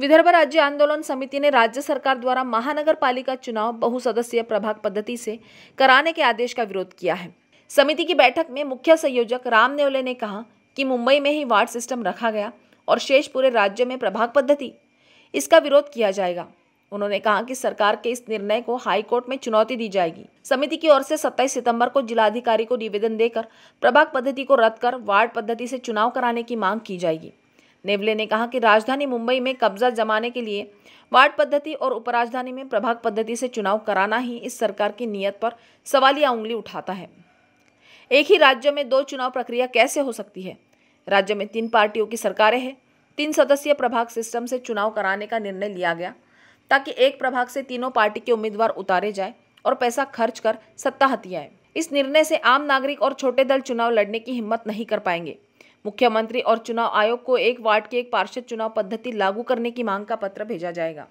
विदर्भ राज्य आंदोलन समिति ने राज्य सरकार द्वारा महानगर पालिका चुनाव बहुसदस्यीय प्रभाग पद्धति से कराने के आदेश का विरोध किया है समिति की बैठक में मुख्य संयोजक राम नेवले ने कहा कि मुंबई में ही वार्ड सिस्टम रखा गया और शेष पूरे राज्य में प्रभाग पद्धति इसका विरोध किया जाएगा उन्होंने कहा कि सरकार के इस निर्णय को हाईकोर्ट में चुनौती दी जाएगी समिति की ओर से 27 सितंबर को जिलाधिकारी को निवेदन देकर प्रभाग पद्धति को रद्द कर वार्ड पद्धति से चुनाव कराने की मांग की जाएगी नेवले ने कहा कि राजधानी मुंबई में कब्जा जमाने के लिए वार्ड पद्धति और उपराजधानी में प्रभाग पद्धति से चुनाव कराना ही इस सरकार की नीयत पर सवालिया उंगली उठाता है एक ही राज्य में दो चुनाव प्रक्रिया कैसे हो सकती है राज्य में तीन पार्टियों की सरकारें हैं तीन सदस्यीय प्रभाग सिस्टम से चुनाव कराने का निर्णय लिया गया ताकि एक प्रभाग से तीनों पार्टी के उम्मीदवार उतारे जाए और पैसा खर्च कर सत्ता हती आए इस निर्णय से आम नागरिक और छोटे दल चुनाव लड़ने की हिम्मत नहीं कर पाएंगे मुख्यमंत्री और चुनाव आयोग को एक वार्ड के एक पार्षद चुनाव पद्धति लागू करने की मांग का पत्र भेजा जाएगा